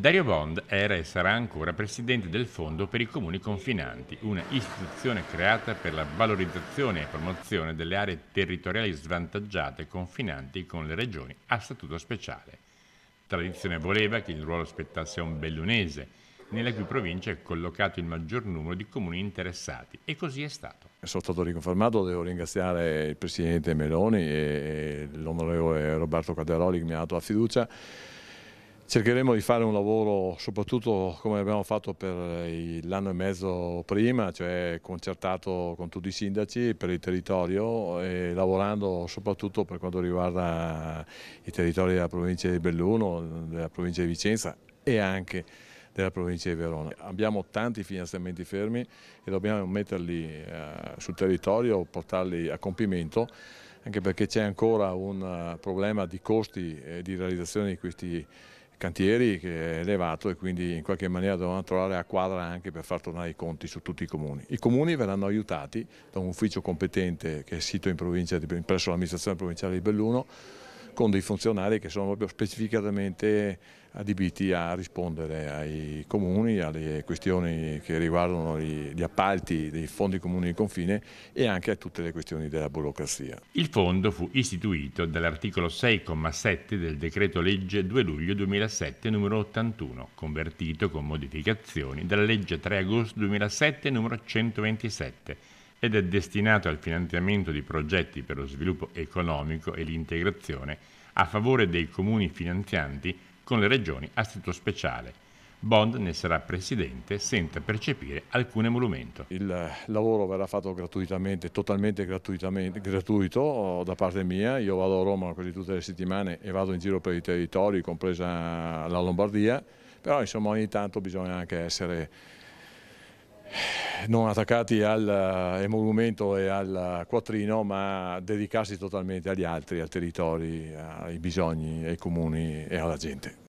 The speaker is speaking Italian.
Dario Bond era e sarà ancora presidente del Fondo per i Comuni Confinanti, una istituzione creata per la valorizzazione e promozione delle aree territoriali svantaggiate confinanti con le regioni a statuto speciale. Tradizione voleva che il ruolo spettasse a un bellunese, nella cui provincia è collocato il maggior numero di comuni interessati, e così è stato. Sono stato riconfermato, devo ringraziare il Presidente Meloni e l'onorevole Roberto Caderoli che mi ha dato la fiducia Cercheremo di fare un lavoro soprattutto come abbiamo fatto per eh, l'anno e mezzo prima, cioè concertato con tutti i sindaci per il territorio e lavorando soprattutto per quanto riguarda i territori della provincia di Belluno, della provincia di Vicenza e anche della provincia di Verona. Abbiamo tanti finanziamenti fermi e dobbiamo metterli eh, sul territorio, portarli a compimento anche perché c'è ancora un eh, problema di costi di realizzazione di questi cantieri che è elevato e quindi in qualche maniera dovranno trovare a quadra anche per far tornare i conti su tutti i comuni. I comuni verranno aiutati da un ufficio competente che è sito in provincia di, presso l'amministrazione provinciale di Belluno con dei funzionari che sono proprio specificatamente adibiti a rispondere ai comuni, alle questioni che riguardano gli appalti dei fondi comuni di confine e anche a tutte le questioni della burocrazia. Il fondo fu istituito dall'articolo 6,7 del decreto legge 2 luglio 2007 numero 81, convertito con modificazioni dalla legge 3 agosto 2007 numero 127 ed è destinato al finanziamento di progetti per lo sviluppo economico e l'integrazione a favore dei comuni finanzianti con le regioni a statuto speciale. Bond ne sarà presidente senza percepire alcun emolumento. Il lavoro verrà fatto gratuitamente, totalmente gratuitamente, gratuito oh, da parte mia. Io vado a Roma quasi tutte le settimane e vado in giro per i territori, compresa la Lombardia, però insomma ogni tanto bisogna anche essere non attaccati all'emolumento eh, e al quattrino, ma dedicarsi totalmente agli altri, al territorio, eh, ai bisogni, ai comuni e alla gente.